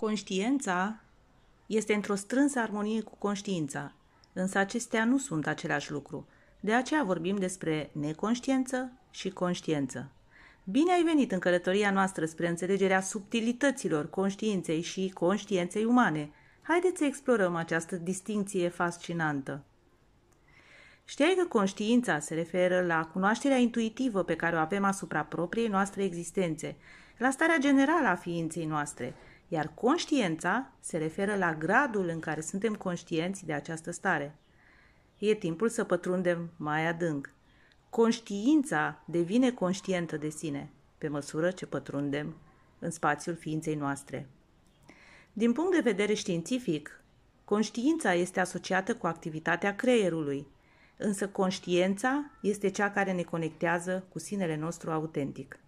Conștiința este într-o strânsă armonie cu conștiința, însă acestea nu sunt același lucru. De aceea vorbim despre neconștiență și conștiență. Bine ai venit în călătoria noastră spre înțelegerea subtilităților conștiinței și conștiinței umane. Haideți să explorăm această distinție fascinantă. Știai că conștiința se referă la cunoașterea intuitivă pe care o avem asupra propriei noastre existențe, la starea generală a ființei noastre – iar conștiența se referă la gradul în care suntem conștienți de această stare. E timpul să pătrundem mai adânc. Conștiința devine conștientă de sine pe măsură ce pătrundem în spațiul ființei noastre. Din punct de vedere științific, conștiința este asociată cu activitatea creierului, însă conștiența este cea care ne conectează cu sinele nostru autentic.